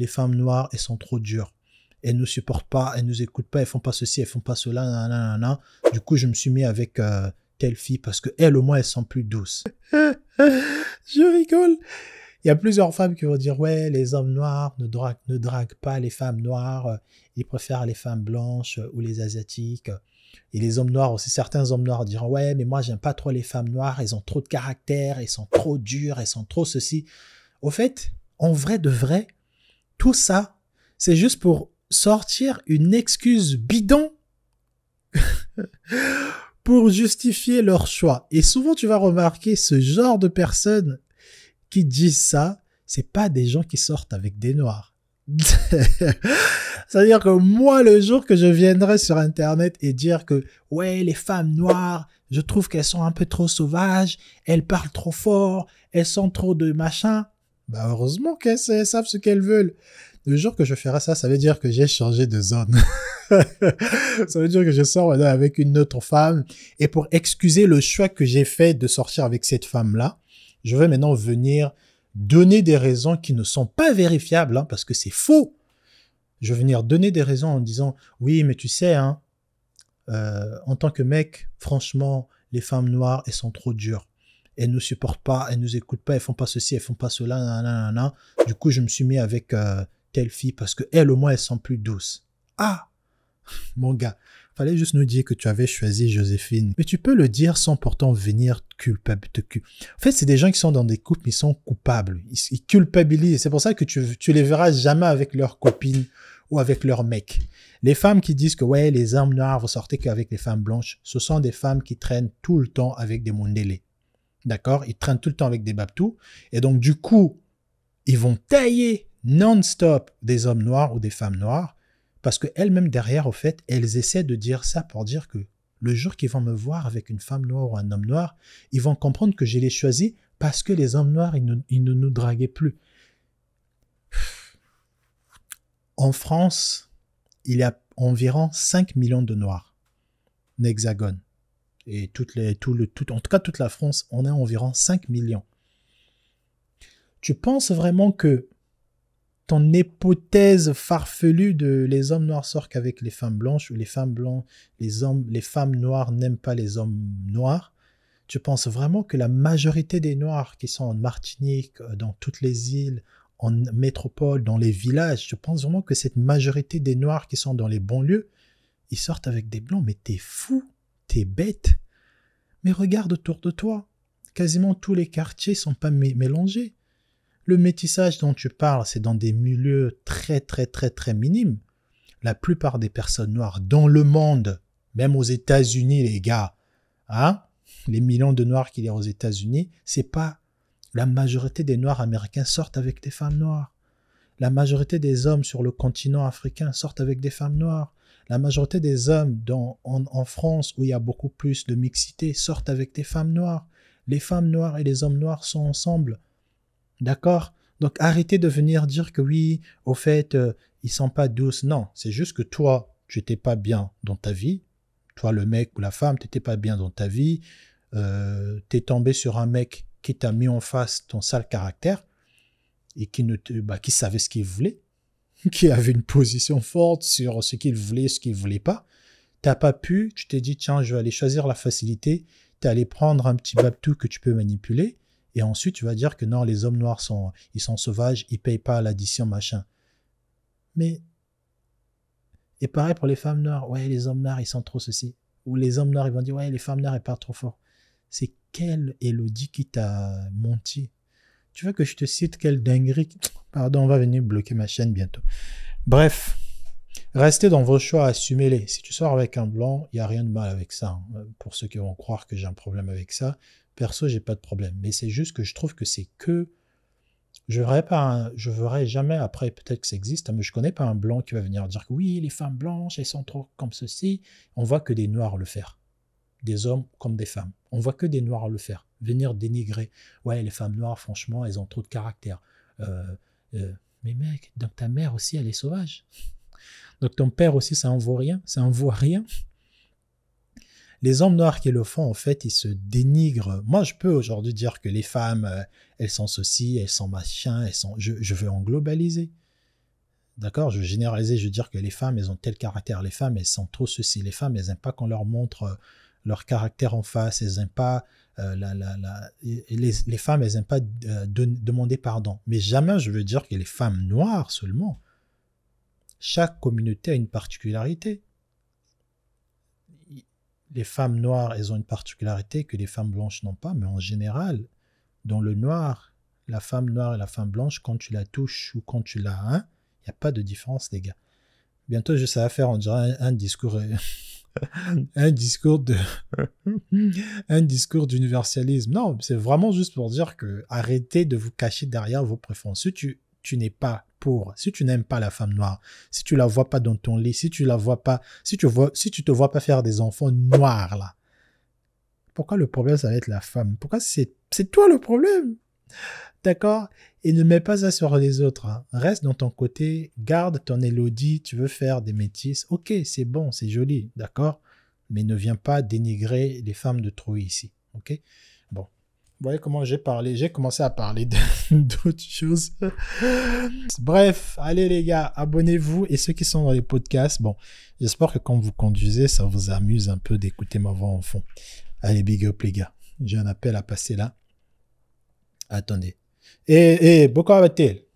les femmes noires, elles sont trop dures. Elles ne supportent pas, elles ne nous écoutent pas, elles font pas ceci, elles font pas cela, Du coup, je me suis mis avec euh, telle fille parce que elle au moins, elles sont plus douce. je rigole. Il y a plusieurs femmes qui vont dire ouais, les hommes noirs ne draguent, pas les femmes noires, euh, ils préfèrent les femmes blanches euh, ou les asiatiques. Et les hommes noirs aussi, certains hommes noirs diront ouais, mais moi j'aime pas trop les femmes noires, elles ont trop de caractère, elles sont trop dures, elles sont trop ceci. Au fait, en vrai de vrai, tout ça, c'est juste pour sortir une excuse bidon pour justifier leur choix. Et souvent, tu vas remarquer ce genre de personnes qui disent ça, c'est pas des gens qui sortent avec des noirs. C'est-à-dire que moi, le jour que je viendrai sur Internet et dire que, ouais, les femmes noires, je trouve qu'elles sont un peu trop sauvages, elles parlent trop fort, elles sont trop de machin, bah heureusement qu'elles savent ce qu'elles veulent. Le jour que je ferai ça, ça veut dire que j'ai changé de zone. ça veut dire que je sors avec une autre femme. Et pour excuser le choix que j'ai fait de sortir avec cette femme-là, je vais maintenant venir donner des raisons qui ne sont pas vérifiables, hein, parce que c'est faux. Je vais venir donner des raisons en disant, oui, mais tu sais, hein, euh, en tant que mec, franchement, les femmes noires, elles sont trop dures elles nous supportent pas, elles nous écoutent pas, elles font pas ceci, elles font pas cela, nanana, Du coup, je me suis mis avec euh, telle fille parce que elle au moins, elle sent plus douce. Ah, mon gars, fallait juste nous dire que tu avais choisi Joséphine. Mais tu peux le dire sans pourtant venir culpable. Te cul... En fait, c'est des gens qui sont dans des couples, ils sont coupables. Ils, culpabilisent. C'est pour ça que tu, tu les verras jamais avec leurs copines ou avec leurs mecs. Les femmes qui disent que ouais, les hommes noirs, vont sortez qu'avec les femmes blanches, ce sont des femmes qui traînent tout le temps avec des mondélés. D'accord Ils traînent tout le temps avec des Baptous. Et donc, du coup, ils vont tailler non-stop des hommes noirs ou des femmes noires parce qu'elles-mêmes, derrière, au fait, elles essaient de dire ça pour dire que le jour qu'ils vont me voir avec une femme noire ou un homme noir, ils vont comprendre que je les choisi parce que les hommes noirs, ils ne, nous draguaient plus. En France, il y a environ 5 millions de noirs, hexagone. Et toutes le, tout, en tout cas, toute la France, on a environ 5 millions. Tu penses vraiment que ton hypothèse farfelue de les hommes noirs sortent qu'avec les femmes blanches ou les femmes blanches, les, hommes, les femmes noires n'aiment pas les hommes noirs, tu penses vraiment que la majorité des noirs qui sont en Martinique, euh, dans toutes les îles, en métropole, dans les villages, tu penses vraiment que cette majorité des Noirs qui sont dans les banlieues, ils sortent avec des Blancs, mais t'es fou bête. Mais regarde autour de toi. Quasiment tous les quartiers sont pas mélangés. Le métissage dont tu parles, c'est dans des milieux très très très très minimes. La plupart des personnes noires dans le monde, même aux États-Unis, les gars, hein, les millions de noirs qu'il y a aux États-Unis, c'est pas la majorité des noirs américains sortent avec des femmes noires. La majorité des hommes sur le continent africain sortent avec des femmes noires. La majorité des hommes dont en, France, où il y a beaucoup plus de mixité, sortent avec des femmes noires. Les femmes noires et les hommes noirs sont ensemble. D'accord Donc arrêtez de venir dire que oui, au fait, euh, ils sont pas douces. Non, c'est juste que toi, tu n'étais pas bien dans ta vie. Toi, le mec ou la femme, tu n'étais pas bien dans ta vie. Euh, tu es tombé sur un mec qui t'a mis en face ton sale caractère et qui ne te, bah, qui savait ce qu'il voulait qui avait une position forte sur ce qu'il voulait, ce qu'il voulait pas. T'as pas pu, tu t'es dit, tiens, je vais aller choisir la facilité. tu es allé prendre un petit babtou que tu peux manipuler. Et ensuite, tu vas dire que non, les hommes noirs sont, ils sont sauvages, ils payent pas l'addition, machin. Mais, et pareil pour les femmes noires. Ouais, les hommes noirs, ils sont trop ceci. Ou les hommes noirs, ils vont dire, ouais, les femmes noires, elles pas trop fort. C'est quelle Elodie qui t'a menti tu veux que je te cite quelle dinguerie Pardon, on va venir bloquer ma chaîne bientôt. Bref, restez dans vos choix, assumez-les. Si tu sors avec un blanc, il n'y a rien de mal avec ça. Hein. Pour ceux qui vont croire que j'ai un problème avec ça, perso, j'ai pas de problème. Mais c'est juste que je trouve que c'est que. Je verrai pas, je verrai jamais après, peut-être que ça existe, hein, mais je connais pas un blanc qui va venir dire que oui, les femmes blanches, elles sont trop comme ceci. On voit que des noirs le faire, des hommes comme des femmes. On voit que des noirs le faire. Venir dénigrer. Ouais, les femmes noires, franchement, elles ont trop de caractère. Euh, euh, mais mec, donc ta mère aussi, elle est sauvage. Donc ton père aussi, ça en vaut rien. Ça en vaut rien. Les hommes noirs qui le font, en fait, ils se dénigrent. Moi, je peux aujourd'hui dire que les femmes, euh, elles sont ceci, elles sont machin, elles sont. Je, veux en globaliser. D'accord Je veux généraliser, je veux dire que les femmes, elles ont tel caractère. Les femmes, elles sont trop ceci. Les femmes, elles n'aiment pas qu'on leur montre leur caractère en face, elles n'aiment pas, euh, la, la, la, les, les, femmes, elles n'aiment pas euh, demander pardon. Mais jamais je veux dire que les femmes noires seulement. Chaque communauté a une particularité. Les femmes noires, elles ont une particularité que les femmes blanches n'ont pas, mais en général, dans le noir, la femme noire et la femme blanche, quand tu la touches ou quand tu la hein, il n'y a pas de différence, les gars. Bientôt, je sais à faire, on un discours euh, un discours de un discours d'universalisme. Non, c'est vraiment juste pour dire que arrêtez de vous cacher derrière vos préférences. Si tu, n'es pas pour, si tu n'aimes pas la femme noire, si tu la vois pas dans ton lit, si tu la vois pas, si tu vois, si tu te vois pas faire des enfants noirs là, pourquoi le problème ça va être la femme Pourquoi c'est toi le problème D'accord Et ne mets pas à sur les autres. Hein. Reste dans ton côté, garde ton élodie, tu veux faire des métisses. Ok, c'est bon, c'est joli, d'accord Mais ne viens pas dénigrer les femmes de Troyes ici. Ok Bon. Vous voyez comment j'ai parlé J'ai commencé à parler d'autres choses. Bref, allez les gars, abonnez-vous. Et ceux qui sont dans les podcasts, bon, j'espère que quand vous conduisez, ça vous amuse un peu d'écouter ma voix en fond. Allez, big up les gars. J'ai un appel à passer là attendez. Et, et beaucoup va t